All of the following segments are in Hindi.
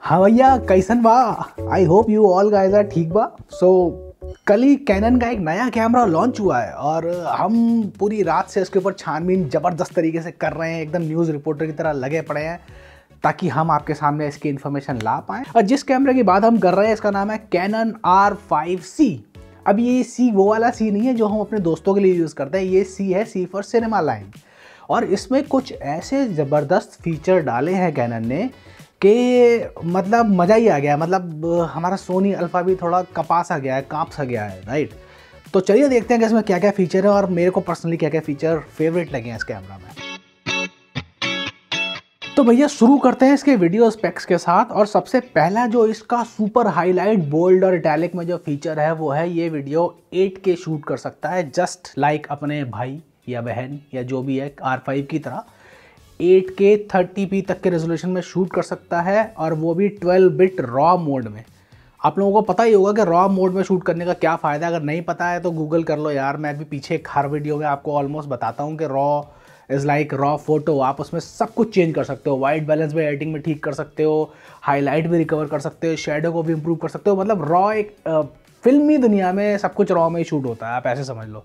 हाँ भैया कैसन बा I hope you all guys are ठीक बा सो कल ही कैनन का एक नया कैमरा लॉन्च हुआ है और हम पूरी रात से इसके ऊपर छानबीन ज़बरदस्त तरीके से कर रहे हैं एकदम न्यूज़ रिपोर्टर की तरह लगे पड़े हैं ताकि हम आपके सामने इसकी इन्फॉर्मेशन ला पाएँ और जिस कैमरे की बात हम कर रहे हैं इसका नाम है कैनन आर फाइव सी अब ये सी वो वाला सी नहीं है जो हम अपने दोस्तों के लिए यूज़ करते हैं ये सी है सी फॉर सिनेमा लाइन और इसमें कुछ ऐसे ज़बरदस्त फीचर डाले हैं कैनन ने कि मतलब मज़ा ही आ गया मतलब हमारा सोनी अल्फ़ा भी थोड़ा कपास आ गया है काँप सा गया है राइट तो चलिए देखते हैं कि इसमें क्या क्या फ़ीचर है और मेरे को पर्सनली क्या क्या फ़ीचर फेवरेट लगे हैं इस कैमरा में तो भैया शुरू करते हैं इसके वीडियो स्पेक्स के साथ और सबसे पहला जो इसका सुपर हाईलाइट बोल्ड और इटैलिक में जो फीचर है वो है ये वीडियो 8K शूट कर सकता है जस्ट लाइक अपने भाई या बहन या जो भी है फाइव की तरह एट के थर्टी पी तक के रेजोल्यूशन में शूट कर सकता है और वो भी ट्वेल्व बिट रॉ मोड में आप लोगों को पता ही होगा कि रॉ मोड में शूट करने का क्या फ़ायदा अगर नहीं पता है तो गूगल कर लो यार मैं भी पीछे हर वीडियो में आपको ऑलमोस्ट बताता हूँ कि raw is like raw photo आप उसमें सब कुछ चेंज कर सकते हो वाइट बैलेंस भी एडिटिंग में ठीक कर सकते हो हाईलाइट भी रिकवर कर सकते हो शेडो को भी इम्प्रूव कर सकते हो मतलब रॉ एक आ, फिल्मी दुनिया में सब कुछ रॉ में ही शूट होता है आप ऐसे समझ लो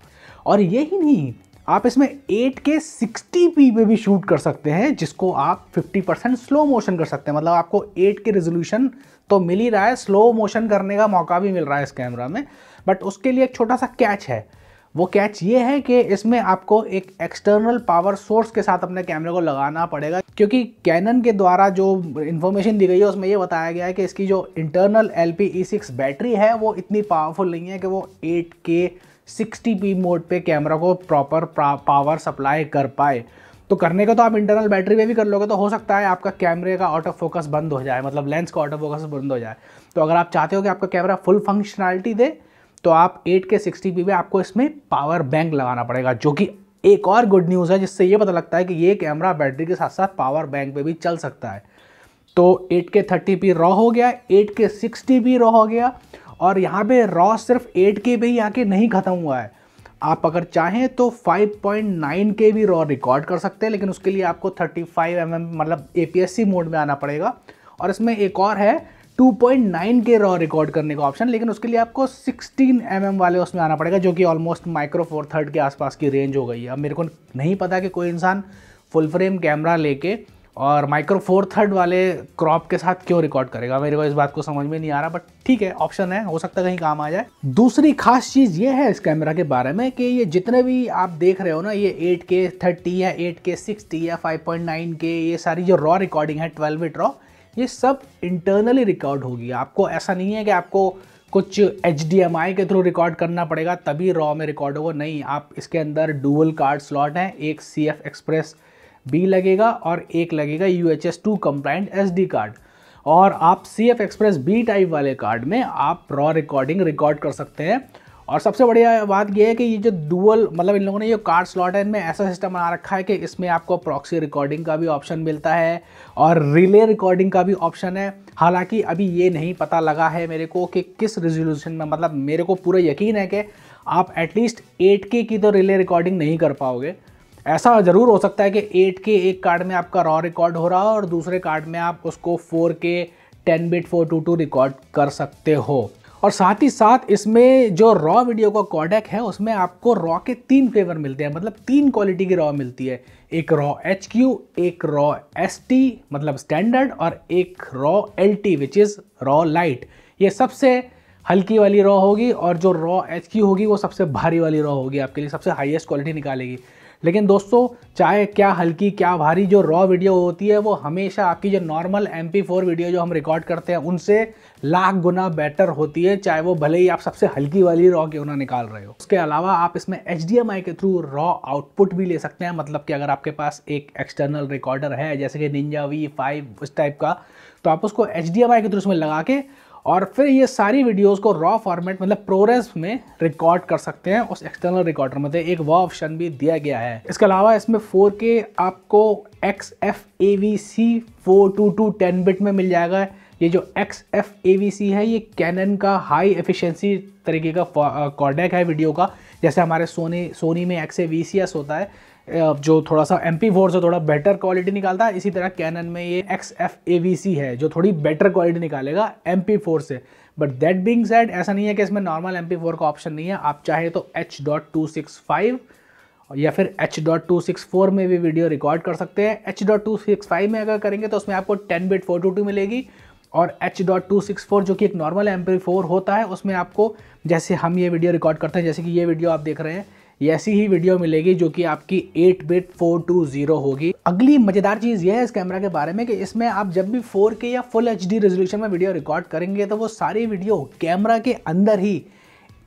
और ये ही नहीं आप इसमें 8K 60p पे भी शूट कर सकते हैं जिसको आप 50% स्लो मोशन कर सकते हैं मतलब आपको 8K रेजोल्यूशन तो मिल ही रहा है स्लो मोशन करने का मौका भी मिल रहा है इस कैमरा में बट उसके लिए एक छोटा सा कैच है वो कैच ये है कि इसमें आपको एक एक्सटर्नल पावर सोर्स के साथ अपने कैमरे को लगाना पड़ेगा क्योंकि कैनन के द्वारा जो इन्फॉर्मेशन दी गई है उसमें ये बताया गया है कि इसकी जो इंटरनल एल पी बैटरी है वो इतनी पावरफुल नहीं है कि वो eight K sixty P mode पे कैमरा को प्रॉपर पावर सप्लाई कर पाए तो करने का तो आप इंटरनल बैटरी में भी कर लोगे तो हो सकता है आपका कैमरे का ऑटो फोकस बंद हो जाए मतलब लेंस का ऑटो फोकस बंद हो जाए तो अगर आप चाहते हो कि आपका कैमरा फुल फंक्शनैलिटी दे तो आप एट के सिक्सटी पी में आपको इसमें पावर बैंक लगाना पड़ेगा जो कि एक और गुड न्यूज़ है जिससे ये पता लगता है कि ये कैमरा बैटरी के साथ साथ पावर बैंक पर भी चल सकता है तो एट के थर्टी पी रॉ हो गया eight K sixty P raw हो गया और यहाँ पे रॉ सिर्फ 8K पे ही आके नहीं ख़त्म हुआ है आप अगर चाहें तो 5.9K भी रॉ रिकॉर्ड कर सकते हैं लेकिन उसके लिए आपको 35 फाइव mm, मतलब ए मोड में आना पड़ेगा और इसमें एक और है के रॉ रिकॉर्ड करने का ऑप्शन लेकिन उसके लिए आपको 16 mm वाले उसमें आना पड़ेगा जो कि ऑलमोस्ट माइक्रो फोर थर्ड के आसपास की रेंज हो गई है अब मेरे को नहीं पता कि कोई इंसान फुल फ्रेम कैमरा लेके और माइक्रो फोर थर्ड वाले क्रॉप के साथ क्यों रिकॉर्ड करेगा मेरे को इस बात को समझ में नहीं आ रहा बट ठीक है ऑप्शन है हो सकता है कहीं काम आ जाए दूसरी खास चीज़ ये है इस कैमरा के बारे में कि ये जितने भी आप देख रहे हो ना ये 8K 30 या 8K 60 नाइन 5.9K ये सारी जो रॉ रिकॉर्डिंग है ट्वेल्व बिट रॉ ये सब इंटरनली रिकॉर्ड होगी आपको ऐसा नहीं है कि आपको कुछ एच के थ्रू रिकॉर्ड करना पड़ेगा तभी रॉ में रिकॉर्ड होगा नहीं आप इसके अंदर डूबल कार्ड स्लॉट हैं एक सी एक्सप्रेस बी लगेगा और एक लगेगा U H S two compliant S D card और आप C F express B type वाले कार्ड में आप रॉ रिकॉर्डिंग रिकॉर्ड कर सकते हैं और सबसे बढ़िया बात यह है कि ये जो डुअल मतलब इन लोगों ने जो कार्ड स्लॉट है इनमें ऐसा सिस्टम बना रखा है कि इसमें आपको प्रॉक्सी रिकॉर्डिंग का भी ऑप्शन मिलता है और रिले रिकॉर्डिंग का भी ऑप्शन है हालांकि अभी ये नहीं पता लगा है मेरे को कि किस रेजोल्यूशन में मतलब मेरे को पूरा यकीन है कि आप एटलीस्ट एट के की तो रिले रिकॉर्डिंग नहीं कर पाओगे ऐसा ज़रूर हो सकता है कि एट के एक कार्ड में आपका रॉ रिकॉर्ड हो रहा हो और दूसरे कार्ड में आप उसको four K ten bit four two two record कर सकते हो और साथ ही साथ इसमें जो रॉ वीडियो का कॉडेक है उसमें आपको रॉ के तीन फ्लेवर मिलते हैं मतलब तीन क्वालिटी की रॉ मिलती है एक रॉ एच क्यू एक रॉ एस टी मतलब स्टैंडर्ड और एक raw L T which is raw light ये सबसे हल्की वाली रॉ होगी और जो रॉ एच होगी वो सबसे भारी वाली रॉ होगी आपके लिए सबसे हाईएस्ट क्वालिटी निकालेगी लेकिन दोस्तों चाहे क्या हल्की क्या भारी जो रॉ वीडियो होती है वो हमेशा आपकी जो नॉर्मल एम वीडियो जो हम रिकॉर्ड करते हैं उनसे लाख गुना बेटर होती है चाहे वो भले ही आप सबसे हल्की वाली रॉ क्यों ना निकाल रहे हो उसके अलावा आप इसमें एच के थ्रू रॉ आउटपुट भी ले सकते हैं मतलब कि अगर आपके पास एक एक्सटर्नल रिकॉर्डर है जैसे कि निंजा वी फाइव उस टाइप का तो आप उसको एच के थ्रू इसमें लगा के और फिर ये सारी वीडियोस को रॉ फॉर्मेट मतलब प्रोरेस में रिकॉर्ड कर सकते हैं उस एक्सटर्नल रिकॉर्डर में तो एक वो ऑप्शन भी दिया गया है इसके अलावा इसमें 4K आपको X F A V C four two two ten bit में मिल जाएगा ये जो X F A V C है ये कैनन का हाई एफिशिएंसी तरीके का कॉर्डेक है वीडियो का जैसे हमारे सोनी सोनी में X A V C S होता है जो थोड़ा सा एम पी फोर से थोड़ा बेटर क्वालिटी निकालता है इसी तरह कैनन में ये X F A V C है जो थोड़ी बेटर क्वालिटी निकालेगा एम पी फोर से बट दैट बींग सेड ऐसा नहीं है कि इसमें नॉर्मल एम पी फोर का ऑप्शन नहीं है आप चाहे तो H dot two six five या फिर H dot two six four में भी वीडियो रिकॉर्ड कर सकते हैं H dot two six five में अगर करेंगे तो उसमें आपको ten bit four two two मिलेगी और H dot two six four जो कि एक नॉर्मल एम पी फोर होता है उसमें आपको जैसे हम ये वीडियो रिकॉर्ड करते हैं जैसे कि ये वीडियो आप देख रहे हैं ऐसी ही वीडियो मिलेगी जो कि आपकी 8 बिट 420 होगी अगली मज़ेदार चीज़ यह है इस कैमरा के बारे में कि इसमें आप जब भी 4K या फुल एच डी रेजोल्यूशन में वीडियो रिकॉर्ड करेंगे तो वो सारी वीडियो कैमरा के अंदर ही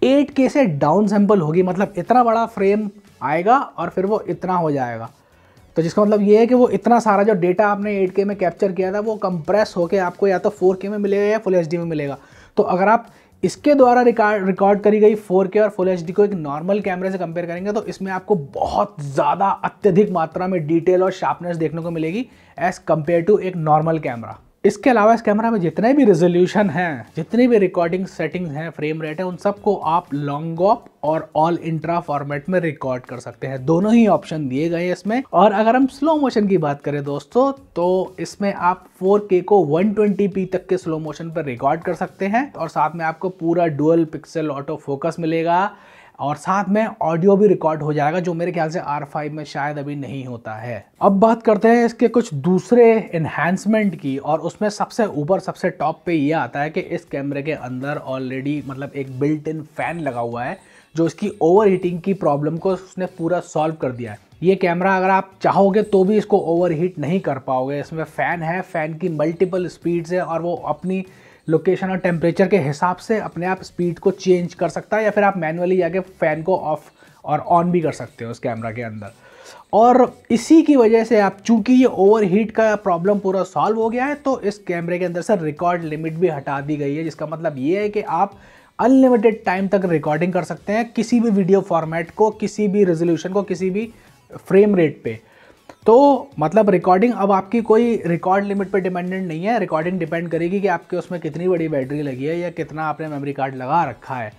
8K से डाउन सैंपल होगी मतलब इतना बड़ा फ्रेम आएगा और फिर वो इतना हो जाएगा तो जिसका मतलब ये है कि वो इतना सारा जो डेटा आपने 8K में कैप्चर किया था वो कंप्रेस होकर आपको या तो 4K में मिलेगा या फुल एच में मिलेगा तो अगर आप इसके द्वारा रिकॉर्ड रिकॉर्ड करी गई 4K और फुल एच को एक नॉर्मल कैमरे से कंपेयर करेंगे तो इसमें आपको बहुत ज़्यादा अत्यधिक मात्रा में डिटेल और शार्पनेस देखने को मिलेगी एज कम्पेयर टू एक नॉर्मल कैमरा इसके अलावा इस कैमरा में जितने भी रेजोल्यूशन हैं जितने भी रिकॉर्डिंग सेटिंग्स हैं फ्रेम रेट है उन सबको आप लॉन्ग ऑप और ऑल इंट्रा फॉर्मेट में रिकॉर्ड कर सकते हैं दोनों ही ऑप्शन दिए गए हैं इसमें और अगर हम स्लो मोशन की बात करें दोस्तों तो इसमें आप 4K को 120p तक के स्लो मोशन पर रिकॉर्ड कर सकते हैं और साथ में आपको पूरा डुअल पिक्सल ऑटो फोकस मिलेगा और साथ में ऑडियो भी रिकॉर्ड हो जाएगा जो मेरे ख्याल से R5 में शायद अभी नहीं होता है अब बात करते हैं इसके कुछ दूसरे इन्हेंसमेंट की और उसमें सबसे ऊपर सबसे टॉप पे ये आता है कि इस कैमरे के अंदर ऑलरेडी मतलब एक बिल्ट इन फैन लगा हुआ है जो इसकी ओवर हीटिंग की प्रॉब्लम को उसने पूरा सॉल्व कर दिया है ये कैमरा अगर आप चाहोगे तो भी इसको ओवर हीट नहीं कर पाओगे इसमें फ़ैन है फ़ैन की मल्टीपल स्पीड्स है और वो अपनी लोकेशन और टेम्परेचर के हिसाब से अपने आप स्पीड को चेंज कर सकता है या फिर आप मैनुअली जाके फ़ैन को ऑफ और ऑन भी कर सकते हो उस कैमरा के अंदर और इसी की वजह से आप चूंकि ये ओवर हीट का प्रॉब्लम पूरा सॉल्व हो गया है तो इस कैमरे के अंदर से रिकॉर्ड लिमिट भी हटा दी गई है जिसका मतलब ये है कि आप अनलिमिटेड टाइम तक रिकॉर्डिंग कर सकते हैं किसी भी वीडियो फॉर्मेट को किसी भी रेजोल्यूशन को किसी भी फ्रेम रेट पे तो मतलब रिकॉर्डिंग अब आपकी कोई रिकॉर्ड लिमिट पे डिपेंडेंट नहीं है रिकॉर्डिंग डिपेंड करेगी कि आपके उसमें कितनी बड़ी बैटरी लगी है या कितना आपने मेमोरी कार्ड लगा रखा है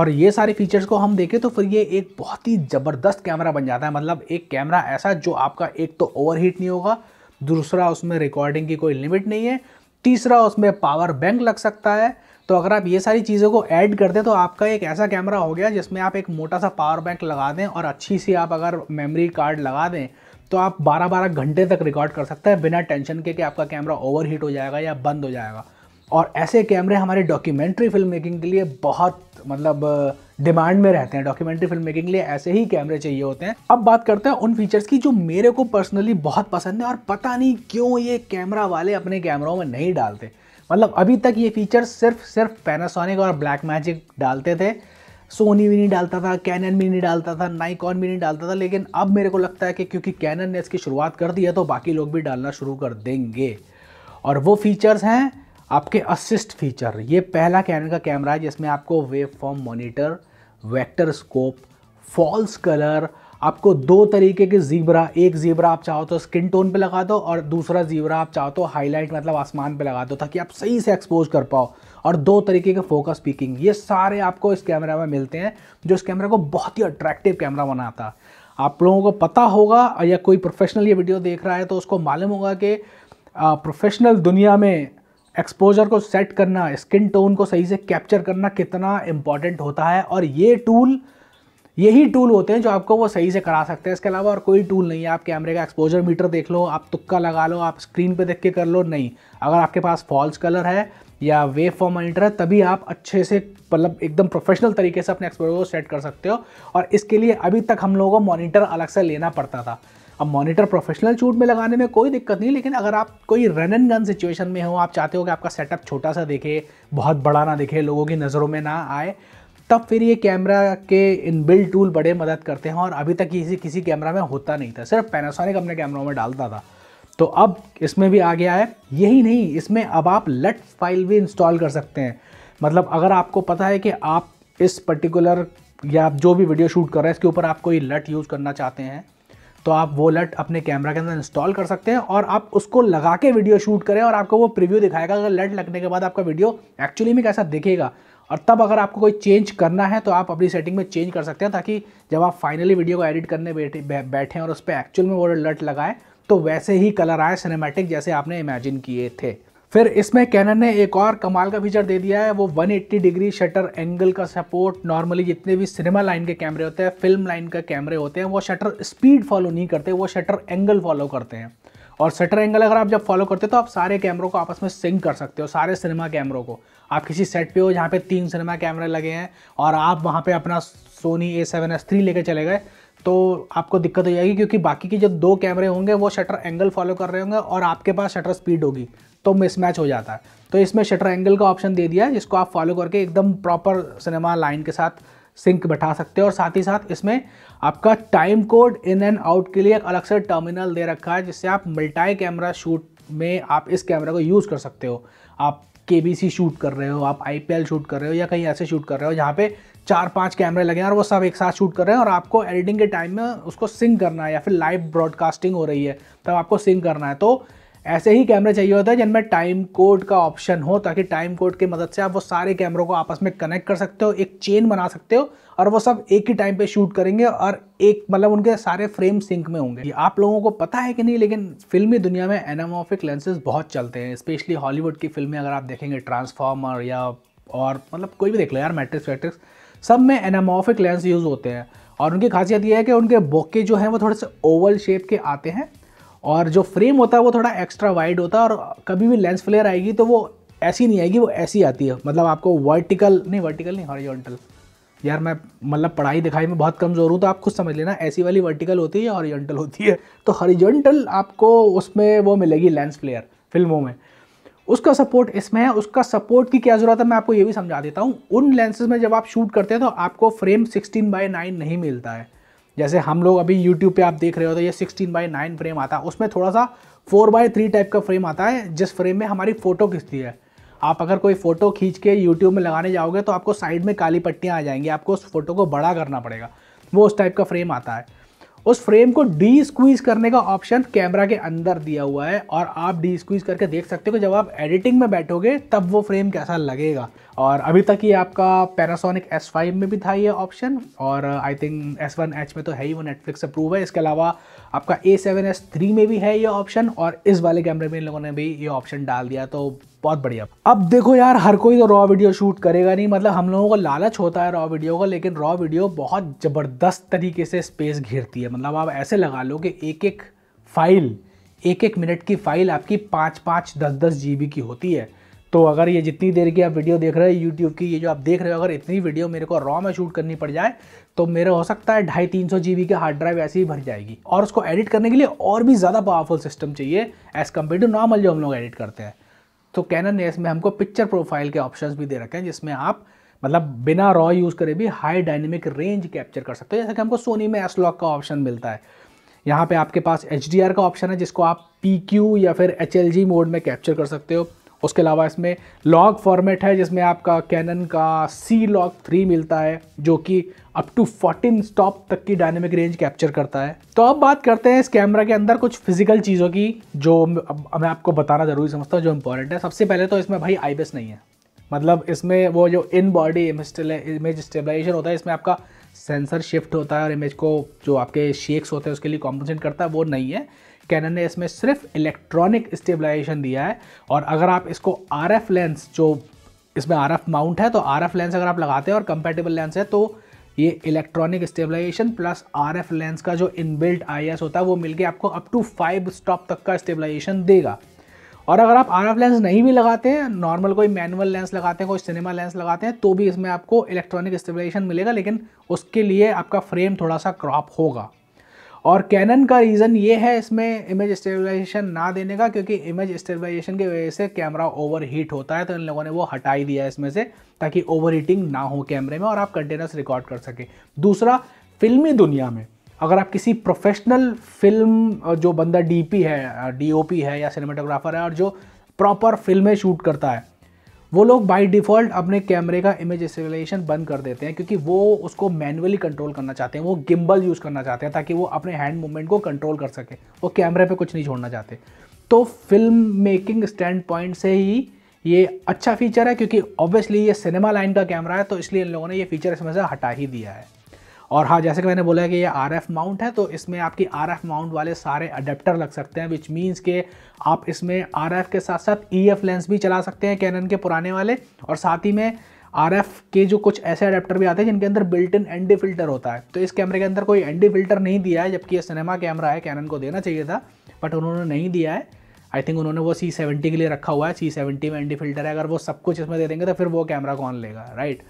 और ये सारे फीचर्स को हम देखें तो फिर ये एक बहुत ही ज़बरदस्त कैमरा बन जाता है मतलब एक कैमरा ऐसा जो आपका एक तो ओवरहीट नहीं होगा दूसरा उसमें रिकॉर्डिंग की कोई लिमिट नहीं है तीसरा उसमें पावर बैंक लग सकता है तो अगर आप ये सारी चीज़ों को ऐड कर दें तो आपका एक ऐसा कैमरा हो गया जिसमें आप एक मोटा सा पावर बैंक लगा दें और अच्छी सी आप अगर मेमोरी कार्ड लगा दें तो आप 12-12 घंटे तक रिकॉर्ड कर सकते हैं बिना टेंशन के कि आपका कैमरा ओवरहीट हो जाएगा या बंद हो जाएगा और ऐसे कैमरे हमारे डॉक्यूमेंट्री फिल्म मेकिंग के लिए बहुत मतलब डिमांड में रहते हैं डॉक्यूमेंट्री फिल्म मेकिंग के लिए ऐसे ही कैमरे चाहिए होते हैं अब बात करते हैं उन फीचर्स की जो मेरे को पर्सनली बहुत पसंद है और पता नहीं क्यों ये कैमरा वाले अपने कैमरों में नहीं डालते मतलब अभी तक ये फीचर सिर्फ सिर्फ पैनासोनिक और ब्लैक मैजिक डालते थे सोनी भी नहीं डालता था कैनन भी नहीं डालता था नाइकॉन भी नहीं डालता था लेकिन अब मेरे को लगता है कि क्योंकि कैनन ने इसकी शुरुआत कर दी है तो बाकी लोग भी डालना शुरू कर देंगे और वो फीचर्स हैं आपके असिस्ट फीचर ये पहला कैनन का कैमरा है जिसमें आपको waveform monitor vectorscope false colour आपको दो तरीके के जीब्रा एक जीबरा आप चाहो तो स्किन टोन पे लगा दो और दूसरा जीबरा आप चाहो तो हाईलाइट मतलब आसमान पे लगा दो ताकि आप सही से एक्सपोज कर पाओ और दो तरीके के फोकस पीकिंग ये सारे आपको इस कैमरा में मिलते हैं जो इस कैमरा को बहुत ही अट्रैक्टिव कैमरा बनाता आप लोगों को पता होगा या कोई प्रोफेशनल ये वीडियो देख रहा है तो उसको मालूम होगा कि प्रोफेशनल दुनिया में एक्सपोजर को सेट करना स्किन टोन को सही से कैप्चर करना कितना इम्पॉर्टेंट होता है और ये टूल यही टूल होते हैं जो आपको वो सही से करा सकते हैं इसके अलावा और कोई टूल नहीं है आप कैमरे का एक्सपोजर मीटर देख लो आप तुक्का लगा लो आप स्क्रीन पे देख के कर लो नहीं अगर आपके पास फॉल्स कलर है या वे फॉर्म मॉनिटर है तभी आप अच्छे से मतलब एकदम प्रोफेशनल तरीके से अपने एक्सपोजर को सेट कर सकते हो और इसके लिए अभी तक हम लोगों को मॉनिटर अलग से लेना पड़ता था अब मॉनिटर प्रोफेशनल चूट में लगाने में कोई दिक्कत नहीं लेकिन अगर आप कोई रन एंड गन सिचुएशन में हो आप चाहते हो कि आपका सेटअप छोटा सा दिखे बहुत बड़ा ना दिखे लोगों की नज़रों में ना आए तब फिर ये कैमरा के इन बिल्ड टूल बड़े मदद करते हैं और अभी तक किसी किसी कैमरा में होता नहीं था सिर्फ पैनासोनिक अपने कैमरों में डालता था तो अब इसमें भी आ गया है यही नहीं इसमें अब आप लट फाइल भी इंस्टॉल कर सकते हैं मतलब अगर आपको पता है कि आप इस पर्टिकुलर या आप जो भी वीडियो शूट कर रहे हैं इसके ऊपर आप कोई लट यूज़ करना चाहते हैं तो आप वो लट अपने कैमरा के अंदर इंस्टॉल कर सकते हैं और आप उसको लगा के वीडियो शूट करें और आपको वो प्रीव्यू दिखाएगा अगर लट लगने के बाद आपका वीडियो एक्चुअली में कैसा दिखेगा और तब अगर आपको कोई चेंज करना है तो आप अपनी सेटिंग में चेंज कर सकते हैं ताकि जब आप फाइनली वीडियो को एडिट करने बैठे बैठें और उस पर एक्चुअल में वो लट लगाएं तो वैसे ही कलर आए सिनेमैटिक जैसे आपने इमेजिन किए थे फिर इसमें कैनन ने एक और कमाल का फीचर दे दिया है वो 180 डिग्री शटर एंगल का सपोर्ट नॉर्मली जितने भी सिनेमा लाइन के कैमरे होते हैं फिल्म लाइन के कैमरे होते हैं वो शटर स्पीड फॉलो नहीं करते वो शटर एंगल फॉलो करते हैं और शटर एंगल अगर आप जब फॉलो करते हो तो आप सारे कैमरों को आपस में सिंक कर सकते हो सारे सिनेमा कैमरों को आप किसी सेट पे हो जहाँ पे तीन सिनेमा कैमरे लगे हैं और आप वहाँ पे अपना Sony A seven S three लेकर चले गए तो आपको दिक्कत हो जाएगी क्योंकि बाकी के जो दो कैमरे होंगे वो शटर एंगल फॉलो कर रहे होंगे और आपके पास शटर स्पीड होगी तो मिसमैच हो जाता है तो इसमें शटर एंगल का ऑप्शन दे दिया है जिसको आप फॉलो करके एकदम प्रॉपर सिनेमा लाइन के साथ सिंक बैठा सकते हो और साथ ही साथ इसमें आपका time code in and out के लिए एक अलग से टर्मिनल दे रखा है जिससे आप मल्टाई कैमरा शूट में आप इस कैमरा को यूज़ कर सकते हो आप के शूट कर रहे हो आप आई शूट कर रहे हो या कहीं ऐसे शूट कर रहे हो जहाँ पे चार पांच कैमरे लगे हैं और वो सब एक साथ शूट कर रहे हैं और आपको एडिटिंग के टाइम में उसको सिंक करना है या फिर लाइव ब्रॉडकास्टिंग हो रही है तब आपको सिंक करना है तो ऐसे ही कैमरे चाहिए होते हैं जिनमें टाइम कोड का ऑप्शन हो ताकि टाइम कोड की मदद से आप वो सारे कैमरों को आपस में कनेक्ट कर सकते हो एक चेन बना सकते हो और वो सब एक ही टाइम पे शूट करेंगे और एक मतलब उनके सारे फ्रेम सिंक में होंगे आप लोगों को पता है कि नहीं लेकिन फिल्मी दुनिया में एनामोफिक लेंसेज बहुत चलते हैं स्पेशली हॉलीवुड की फिल्में अगर आप देखेंगे ट्रांसफॉर्मर या और मतलब कोई भी देख लो यार मैट्रिक्स वैट्रिक्स सब में एनामोफिक लेंस यूज़ होते हैं और उनकी खासियत ये है कि उनके बोके जो हैं वो थोड़े से ओवल शेप के आते हैं और जो फ्रेम होता है वो थोड़ा एक्स्ट्रा वाइड होता है और कभी भी लेंस फ्लेयर आएगी तो वो ऐसी नहीं आएगी वो ऐसी आती है मतलब आपको वर्टिकल नहीं वर्टिकल नहीं हॉरिजॉन्टल यार मैं मतलब पढ़ाई दिखाई में बहुत कमज़ोर हूँ तो आप खुद समझ लेना ऐसी वाली वर्टिकल होती है या हॉरिजॉन्टल होती है तो हॉरिजॉन्टल आपको उसमें वो मिलेगी लेंस फ्लेयर फिल्मों में उसका सपोर्ट इसमें है उसका सपोर्ट की क्या ज़रूरत है मैं आपको ये भी समझा देता हूँ उन लेंसेज में जब आप शूट करते हैं तो आपको फ्रेम सिक्सटीन बाई नाइन नहीं मिलता है जैसे हम लोग अभी यूट्यूब पे आप देख रहे हो तो ये सिक्सटीन बाई नाइन फ्रेम आता है उसमें थोड़ा सा फोर बाय थ्री टाइप का फ्रेम आता है जिस फ्रेम में हमारी फ़ोटो खींचती है आप अगर कोई फ़ोटो खींच के यूट्यूब में लगाने जाओगे तो आपको साइड में काली पट्टियाँ आ जाएंगी आपको उस फोटो को बड़ा करना पड़ेगा वो उस टाइप का फ्रेम आता है उस फ्रेम को डी स्क्वीज करने का ऑप्शन कैमरा के अंदर दिया हुआ है और आप डी स्क्वीज करके देख सकते हो कि जब आप एडिटिंग में बैठोगे तब वो फ्रेम कैसा लगेगा और अभी तक ये आपका पैनासोनिक S5 में भी था ये ऑप्शन और आई थिंक S1H में तो है ही वो नेटफ्लिक्स अप्रूव है इसके अलावा आपका A7S3 में भी है ये ऑप्शन और इस वाले कैमरे में इन लोगों ने भी ये ऑप्शन डाल दिया तो बहुत बढ़िया अब देखो यार हर कोई तो रॉ वीडियो शूट करेगा नहीं मतलब हम लोगों को लालच होता है रॉ वीडियो का लेकिन रॉ वीडियो बहुत ज़बरदस्त तरीके से स्पेस घेरती है मतलब आप ऐसे लगा लो कि एक एक फाइल एक एक मिनट की फाइल आपकी पाँच पाँच दस दस जी की होती है तो अगर ये जितनी देर की आप वीडियो देख रहे हो यूट्यूब की ये जो आप देख रहे हो अगर इतनी वीडियो मेरे को रॉ में शूट करनी पड़ जाए तो मेरे हो सकता है ढाई तीन सौ जी के हार्ड ड्राइव ऐसे ही भर जाएगी और उसको एडिट करने के लिए और भी ज़्यादा पावरफुल सिस्टम चाहिए एज़ कम्पेयर टू नॉर्मल जो हम लोग एडिट करते हैं तो कैनन ने इसमें हमको पिक्चर प्रोफाइल के ऑप्शन भी दे रखे हैं जिसमें आप मतलब बिना रॉ यूज़ करे भी हाई डायनेमिक रेंज कैप्चर कर सकते हो जैसे कि हमको सोनी में एस का ऑप्शन मिलता है यहाँ पे आपके पास एच का ऑप्शन है जिसको आप पी या फिर एच मोड में कैप्चर कर सकते हो उसके अलावा इसमें लॉग फॉर्मेट है जिसमें आपका कैनन का सी लॉग थ्री मिलता है जो कि अप टू 14 स्टॉप तक की डायनेमिक रेंज कैप्चर करता है तो अब बात करते हैं इस कैमरा के अंदर कुछ फिजिकल चीज़ों की जो मैं आपको बताना ज़रूरी समझता हूँ जो इंपॉर्टेंट है सबसे पहले तो इसमें भाई आईबेस नहीं है मतलब इसमें वो जो इन बॉडी इमेज स्टेबलाइजेशन होता है इसमें आपका सेंसर शिफ्ट होता है और इमेज को जो आपके शेक्स होते हैं उसके लिए कॉम्पनसेट करता है वो नहीं है कैनन ने इसमें सिर्फ इलेक्ट्रॉनिक स्टेबलाइजेशन दिया है और अगर आप इसको आर लेंस जो इसमें आर माउंट है तो आर लेंस अगर आप लगाते हैं और कंपेटेबल लेंस है तो ये electronic stabilization plus our lens का जो इनबिल्ट आई होता है वो मिलके आपको अप टू फाइव स्टॉप तक का स्टेबलाइजेशन देगा और अगर आप आर लेंस नहीं भी लगाते हैं नॉर्मल कोई मैनुअल लेंस लगाते हैं कोई सिनेमा लेंस लगाते हैं तो भी इसमें आपको इलेक्ट्रॉनिक स्टेबलाइजेशन मिलेगा लेकिन उसके लिए आपका फ्रेम थोड़ा सा क्रॉप होगा और कैनन का रीज़न ये है इसमें इमेज स्टेबलाइजेशन ना देने का क्योंकि इमेज स्टेबलाइजेशन की वजह से कैमरा ओवर हीट होता है तो इन लोगों ने वो हटा ही दिया है इसमें से ताकि ओवर हीटिंग ना हो कैमरे में और आप कंटिन्यूस रिकॉर्ड कर सकें दूसरा फिल्मी दुनिया में अगर आप किसी प्रोफेशनल फिल्म जो बंदा डीपी है डीओपी है या सिनेमाटोग्राफर है और जो प्रॉपर फिल्में शूट करता है वो लोग बाई डिफ़ॉल्ट अपने कैमरे का इमेज स्टेबलाइजेशन बंद कर देते हैं क्योंकि वो उसको मैनुअली कंट्रोल करना चाहते हैं वो गिम्बल यूज़ करना चाहते हैं ताकि वो अपने हैंड मूवमेंट को कंट्रोल कर सके वो कैमरे पर कुछ नहीं छोड़ना चाहते तो फिल्म मेकिंग स्टैंड पॉइंट से ही ये अच्छा फीचर है क्योंकि ऑब्वियसली ये सिनेमा लाइन का कैमरा है तो इसलिए इन लोगों ने ये फीचर इसमें से हटा ही दिया है और हाँ जैसे कि मैंने बोला कि ये आर एफ माउंट है तो इसमें आपकी आर एफ माउंट वाले सारे अडेप्टर लग सकते हैं विच मीन्स के आप इसमें आर एफ के साथ साथ ई एफ लेंस भी चला सकते हैं कैनन के पुराने वाले और साथ ही में आर एफ के जो कुछ ऐसे अडेप्टर भी आते हैं जिनके अंदर बिल्ट इन एन फिल्टर होता है तो इस कैमरे के अंदर कोई एन फिल्टर नहीं दिया है जबकि ये सिनेमा कैमरा है कैनन को देना चाहिए था बट उन्होंने नहीं दिया है आई थिंक उन्होंने वो सी सेवेंटी के लिए रखा हुआ है सी सेवेंटी में एन फिल्टर है अगर वो सब कुछ इसमें दे देंगे तो फिर वो कैमरा कौन लेगा राइट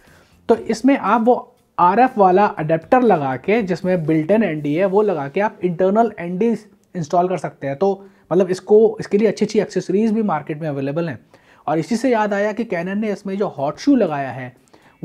तो इसमें आप वो आर वाला अडेप्टर लगा के जिसमें बिल्टन एन है वो लगा के आप इंटरनल एन इंस्टॉल कर सकते हैं तो मतलब इसको इसके लिए अच्छी अच्छी एक्सेसरीज़ भी मार्केट में अवेलेबल हैं और इसी से याद आया कि कैनन ने इसमें जो हॉट शू लगाया है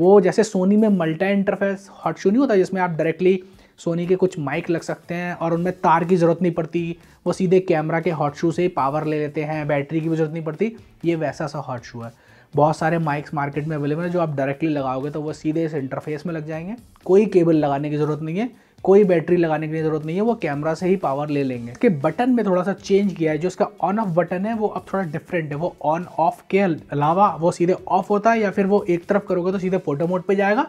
वो जैसे सोनी में मल्टा इंटरफेस हॉट शू नहीं होता जिसमें आप डायरेक्टली सोनी के कुछ माइक लग सकते हैं और उनमें तार की ज़रूरत नहीं पड़ती वो सीधे कैमरा के हॉट शू से ही पावर ले लेते हैं बैटरी की भी ज़रूरत नहीं पड़ती ये वैसा सा हॉट शू है बहुत सारे माइक्स मार्केट में अवेलेबल है जो आप डायरेक्टली लगाओगे तो वो सीधे इस इंटरफेस में लग जाएंगे कोई केबल लगाने की ज़रूरत नहीं है कोई बैटरी लगाने की ज़रूरत नहीं है वो कैमरा से ही पावर ले लेंगे इसके बटन में थोड़ा सा चेंज किया है जो इसका ऑन ऑफ बटन है वो अब थोड़ा डिफरेंट है वो ऑन ऑफ के अलावा वो सीधे ऑफ होता है या फिर वो एक तरफ करोगे तो सीधे फोटो मोड पर जाएगा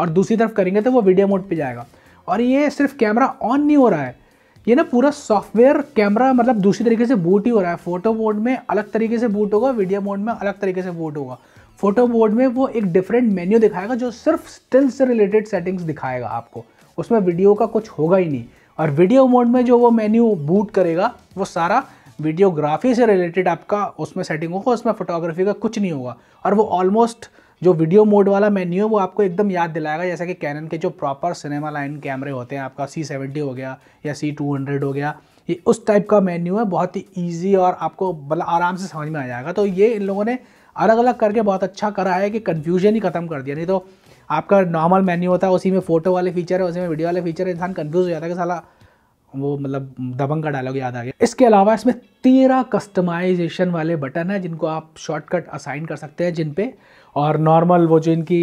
और दूसरी तरफ करेंगे तो वो वीडियो मोड पर जाएगा और ये सिर्फ कैमरा ऑन नहीं हो रहा है ये ना पूरा सॉफ्टवेयर कैमरा मतलब दूसरी तरीके से बूट ही हो रहा है फोटो मोड में अलग तरीके से बूट होगा वीडियो मोड में अलग तरीके से बूट होगा फोटो मोड में वो एक डिफरेंट मेन्यू दिखाएगा जो सिर्फ स्टिल से रिलेटेड सेटिंग्स दिखाएगा आपको उसमें वीडियो का कुछ होगा ही नहीं और वीडियो मोड में जो वो मेन्यू बूट करेगा वो सारा वीडियोग्राफी से रिलेटेड आपका उसमें सेटिंग होगा उसमें फोटोग्राफी का कुछ नहीं होगा और वो ऑलमोस्ट जो वीडियो मोड वाला मेन्यू है वो आपको एकदम याद दिलाएगा जैसा कि कैनन के जो प्रॉपर सिनेमा लाइन कैमरे होते हैं आपका सी सेवेंटी हो गया या सी टू हंड्रेड हो गया ये उस टाइप का मेन्यू है बहुत ही ईजी और आपको मतलब आराम से समझ में आ जाएगा तो ये इन लोगों ने अलग अलग करके बहुत अच्छा करा है कि कन्फ्यूजन ही ख़त्म कर दिया नहीं तो आपका नॉर्मल मेन्यू होता है उसी में फोटो वाले फीचर है उसी में वीडियो वाले फीचर है इंसान कन्फ्यूज़ हो जाता है कि साला वो मतलब दबंग का डायलॉग याद आ गया इसके अलावा इसमें तेरह कस्टमाइजेशन वाले बटन हैं जिनको आप शॉर्टकट असाइन कर सकते हैं जिन पे और नॉर्मल वो जो इनकी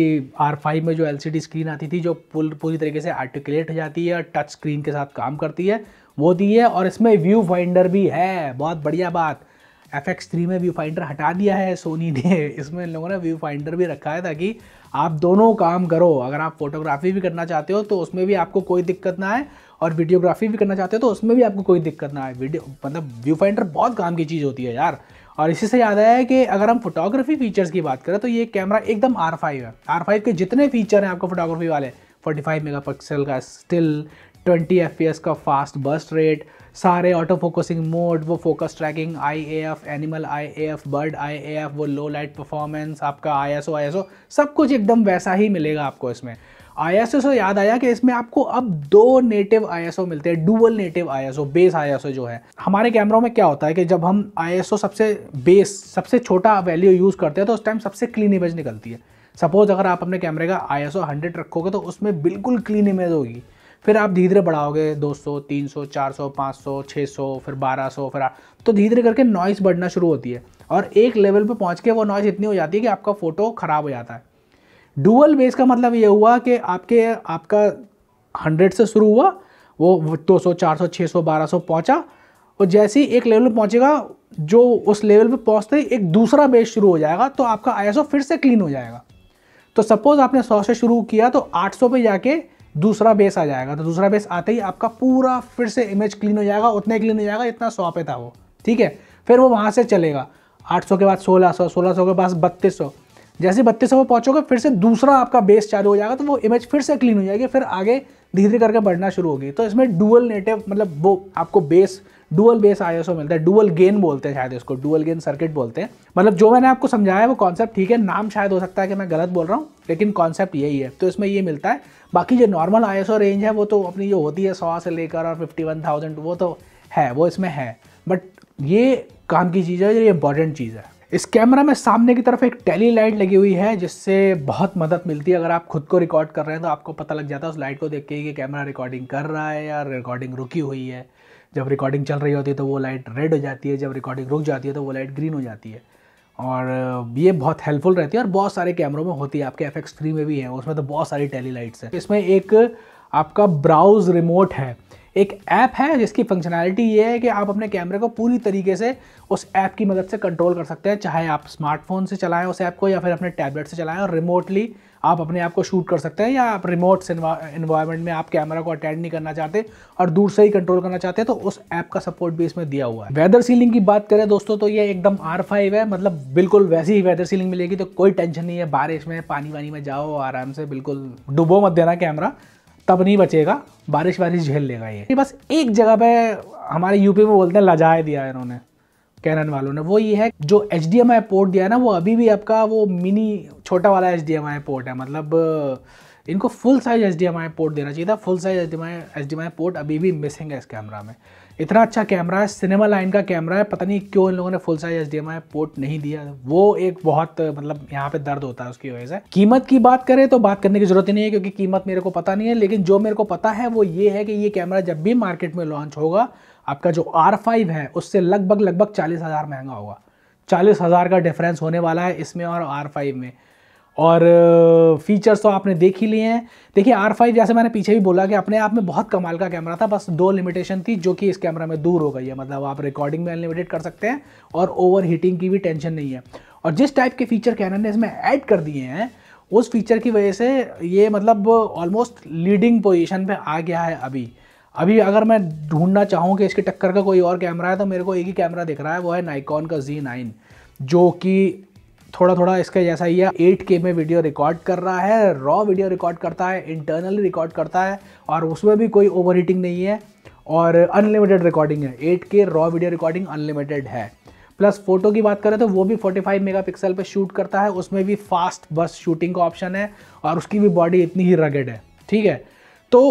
आर फाइव में जो एल स्क्रीन आती थी जो पूरी तरीके से आर्टिकुलेट हो जाती है और टच स्क्रीन के साथ काम करती है वो दी है और इसमें व्यू फाइंडर भी है बहुत बढ़िया बात एफ एक्स थ्री में व्यू फाइंडर हटा दिया है सोनी ने इसमें इन लोगों ने व्यू फाइंडर भी रखा है ताकि आप दोनों काम करो अगर आप फोटोग्राफी भी करना चाहते हो तो उसमें भी आपको कोई दिक्कत ना आए और वीडियोग्राफी भी करना चाहते हो तो उसमें भी आपको कोई दिक्कत ना आए वीडियो मतलब व्यू फाइंडर बहुत काम की चीज़ होती है यार और इसी से याद आया कि अगर हम फोटोग्राफी फीचर्स की बात करें तो ये कैमरा एकदम आर फाइव है आर फाइव के जितने फीचर हैं आपको फोटोग्राफी वाले फोर्टी फाइव का स्टिल ट्वेंटी एफ का फास्ट बस्ट रेट सारे ऑटो फोकसिंग मोड वो focus tracking eye A F animal eye A F bird eye A F वो लो लाइट परफॉर्मेंस आपका आई एस ओ आई एस ओ सब कुछ एकदम वैसा ही मिलेगा आपको इसमें आई एस से याद आया कि इसमें आपको अब दो नेटिव आई एस ओ मिलते हैं dual native I S O base I S O जो है हमारे कैमरों में क्या होता है कि जब हम आई एस ओ सबसे बेस सबसे छोटा वैल्यू यूज़ करते हैं तो उस टाइम सबसे क्लीन इमेज निकलती है सपोज़ अगर आप अपने कैमरे का आई एस ओ हंड्रेड रखोगे तो उसमें बिल्कुल क्लीन इमेज होगी फिर आप धीरे धीरे बढ़ाओगे 200, 300, 400, 500, 600, फिर 1200, फिर तो धीरे धीरे करके नॉइस बढ़ना शुरू होती है और एक लेवल पर पहुँच के वो नॉइस इतनी हो जाती है कि आपका फ़ोटो ख़राब हो जाता है डुअल बेस का मतलब ये हुआ कि आपके आपका हंड्रेड से शुरू हुआ वो दो सौ चार सौ छः सौ बारह सौ पहुँचा और जैसे ही एक लेवल पर पहुँचेगा जो उस लेवल पर पहुँचते ही एक दूसरा बेस शुरू हो जाएगा तो आपका आई फिर से क्लीन हो जाएगा तो सपोज़ आपने सौ से शुरू किया तो आठ सौ पर जाके दूसरा बेस आ जाएगा तो दूसरा बेस आते ही आपका पूरा फिर से इमेज क्लीन हो जाएगा उतना क्लीन हो जाएगा इतना सौ पे था वो ठीक है फिर वो वहाँ से चलेगा 800 के बाद 1600 1600 के बाद बत्तीस सौ जैसे बत्तीस सौ पर पहुँचोगे फिर से दूसरा आपका बेस चालू हो जाएगा तो वो इमेज फिर से क्लीन हो जाएगी फिर आगे धीरे धीरे करके बढ़ना शुरू होगी तो इसमें डुअल नेटिव मतलब वो आपको बेस डुअल बेस आईएसओ मिलता है डुअल गेन बोलते हैं शायद इसको डुअल गेन सर्किट बोलते हैं मतलब जो मैंने आपको समझाया है वो कॉन्सेप्ट ठीक है नाम शायद हो सकता है कि मैं गलत बोल रहा हूँ लेकिन कॉन्सेप्ट यही है तो इसमें ये मिलता है बाकी जो नॉर्मल आई रेंज है वो तो अपनी जो होती है सौ से लेकर और फिफ्टी वो तो है वो इसमें है बट ये काम की चीज़ है ये इंपॉर्टेंट चीज़ है इस कैमरा में सामने की तरफ एक टेली लाइट लगी हुई है जिससे बहुत मदद मिलती है अगर आप खुद को रिकॉर्ड कर रहे हैं तो आपको पता लग जाता है उस लाइट को देख के कि कैमरा रिकॉर्डिंग कर रहा है या रिकॉर्डिंग रुकी हुई है जब रिकॉर्डिंग चल रही होती है तो वो लाइट रेड हो जाती है जब रिकॉर्डिंग रुक जाती है तो वो लाइट ग्रीन हो जाती है और ये बहुत हेल्पफुल रहती है और बहुत सारे कैमरों में होती है आपके एफ एक्स थ्री में भी है उसमें तो बहुत सारी टेली लाइट्स हैं इसमें एक आपका ब्राउज रिमोट है एक ऐप है जिसकी फंक्शनैलिटी ये है कि आप अपने कैमरे को पूरी तरीके से उस ऐप की मदद से कंट्रोल कर सकते हैं चाहे आप स्मार्टफोन से चलाएं उस ऐप को या फिर अपने टैबलेट से चलाएं और रिमोटली आप अपने आप को शूट कर सकते हैं या आप रिमोट इन्वायरमेंट में आप कैमरा को अटेंड नहीं करना चाहते और दूर से ही कंट्रोल करना चाहते हैं तो उस ऐप का सपोर्ट भी इसमें दिया हुआ है वेदर सीलिंग की बात करें दोस्तों तो ये एकदम आर फाइव है मतलब बिल्कुल वैसी ही वेदर सीलिंग मिलेगी तो कोई टेंशन नहीं है बारिश में पानी वानी में जाओ आराम से बिल्कुल डुबो मत देना कैमरा तब नहीं बचेगा बारिश बारिश झेल लेगा ये बस एक जगह पे हमारे यूपी में बोलते हैं लजाए दिया है इन्होंने कैनन वालों ने वो ये है जो H D M I port दिया है ना वो अभी भी आपका वो मिनी छोटा वाला H D M I port है मतलब इनको full size H D M I port देना चाहिए था full size H D H D M I port अभी भी मिसिंग है इस कैमरा में इतना अच्छा कैमरा है सिनेमा लाइन का कैमरा है पता नहीं क्यों इन लोगों ने full size H D M I port नहीं दिया वो एक बहुत मतलब यहाँ पे दर्द होता है उसकी वजह से कीमत की बात करें तो बात करने की जरूरत ही नहीं है क्योंकि कीमत मेरे को पता नहीं है लेकिन जो मेरे को पता है वो ये है कि ये कैमरा जब भी मार्केट में लॉन्च होगा आपका जो आर फाइव है उससे लगभग लगभग चालीस हज़ार महंगा होगा चालीस हज़ार का डिफरेंस होने वाला है इसमें और आर फाइव में और फीचर्स तो आपने देख ही लिए हैं देखिए आर फाइव जैसे मैंने पीछे भी बोला कि अपने आप में बहुत कमाल का कैमरा था बस दो लिमिटेशन थी जो कि इस कैमरा में दूर हो गई है मतलब आप रिकॉर्डिंग में अनलिमिटेड कर सकते हैं और ओवर हीटिंग की भी टेंशन नहीं है और जिस टाइप के फीचर कैनन ने इसमें ऐड कर दिए हैं उस फीचर की वजह से ये मतलब ऑलमोस्ट लीडिंग पोजिशन पर आ गया है अभी अभी अगर मैं ढूंढना चाहूँ कि इसके टक्कर का कोई और कैमरा है तो मेरे को एक ही कैमरा दिख रहा है वो है नाइकॉन का नाइन जो कि थोड़ा थोड़ा इसके जैसा ही है एट के में वीडियो रिकॉर्ड कर रहा है रॉ वीडियो रिकॉर्ड करता है इंटरनली रिकॉर्ड करता है और उसमें भी कोई ओवर नहीं है और अनलिमिटेड रिकॉर्डिंग है eight K raw video recording unlimited है प्लस फोटो की बात करें तो वो भी 45 मेगापिक्सल पे शूट करता है उसमें भी फास्ट बस शूटिंग का ऑप्शन है और उसकी भी बॉडी इतनी ही रगेड है ठीक है तो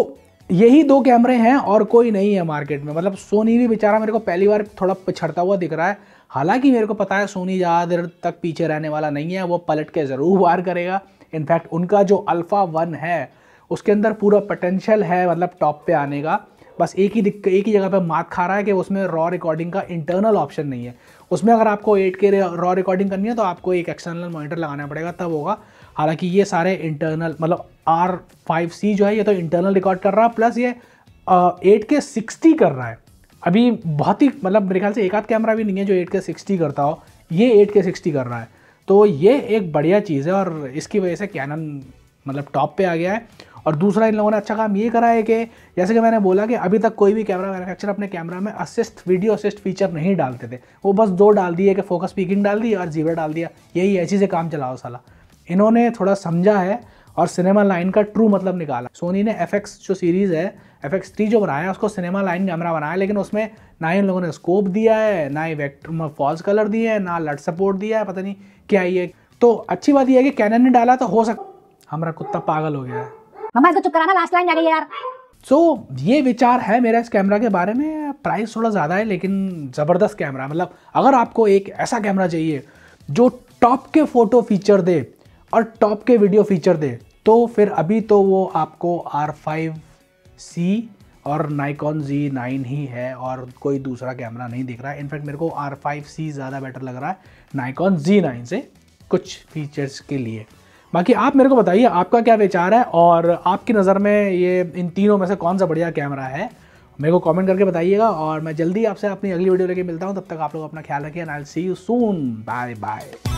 यही दो कैमरे हैं और कोई नहीं है मार्केट में मतलब सोनी भी बेचारा मेरे को पहली बार थोड़ा पिछड़ता हुआ दिख रहा है हालांकि मेरे को पता है सोनी ज़्यादा देर तक पीछे रहने वाला नहीं है वो पलट के ज़रूर वार करेगा इनफैक्ट उनका जो अल्फ़ा वन है उसके अंदर पूरा पोटेंशियल है मतलब टॉप पे आने का बस एक ही दिक्कत एक ही जगह पे मात खा रहा है कि उसमें रॉ रिकॉर्डिंग का इंटरनल ऑप्शन नहीं है उसमें अगर आपको एट के रॉ रिकॉर्डिंग करनी है तो आपको एक एक्सटर्नल मॉनिटर लगाना पड़ेगा तब होगा हालांकि ये सारे इंटरनल मतलब आर फाइव सी जो है ये तो इंटरनल रिकॉर्ड कर रहा है प्लस ये एट के सिक्सटी कर रहा है अभी बहुत ही मतलब मेरे ख्याल से एक आध कैमरा भी नहीं है जो एट के सिक्सटी करता हो ये एट के सिक्सटी कर रहा है तो ये एक बढ़िया चीज़ है और इसकी वजह से कैनन मतलब टॉप पे आ गया है और दूसरा इन लोगों ने अच्छा काम ये करा है कि जैसे कि मैंने बोला कि अभी तक कोई भी कैमरा मैनुफैक्चर अपने कैमरा में असिस्ट वीडियो असिस्ट फीचर नहीं डालते थे वो बस दो डाल दिए कि फोकस पीकिंग डाल दी और जीवर डाल दिया यही ऐसी से काम चलाओ साला इन्होंने थोड़ा समझा है और सिनेमा लाइन का ट्रू मतलब निकाला सोनी ने एफ जो सीरीज़ है एफ एक्स थ्री जो बनाया उसको सिनेमा लाइन कैमरा बनाया लेकिन उसमें ना ही उन लोगों ने स्कोप दिया है ना ही वैक्टर फॉल्स कलर दिए है ना लट सपोर्ट दिया है पता नहीं क्या ये तो अच्छी बात यह है कि कैनन ने डाला तो हो सकता हमारा कुत्ता पागल हो गया है इसको चुप तो कराना लास्ट लाइन यार सो so, ये विचार है मेरा इस कैमरा के बारे में प्राइस थोड़ा ज़्यादा है लेकिन ज़बरदस्त कैमरा मतलब अगर आपको एक ऐसा कैमरा चाहिए जो टॉप के फ़ोटो फीचर दे और टॉप के वीडियो फीचर दे तो फिर अभी तो वो आपको आर फाइव सी और नाइकॉन जी नाइन ही है और कोई दूसरा कैमरा नहीं दिख रहा है इनफैक्ट मेरे को आर फाइव सी ज़्यादा बेटर लग रहा है नाइकॉन जी नाइन से कुछ फीचर्स के लिए बाकी आप मेरे को बताइए आपका क्या विचार है और आपकी नज़र में ये इन तीनों में से कौन सा बढ़िया कैमरा है मेरे को कमेंट करके बताइएगा और मैं जल्दी आपसे अपनी अगली वीडियो लेके मिलता हूँ तब तक आप लोग अपना ख्याल रखिए and I see you soon bye bye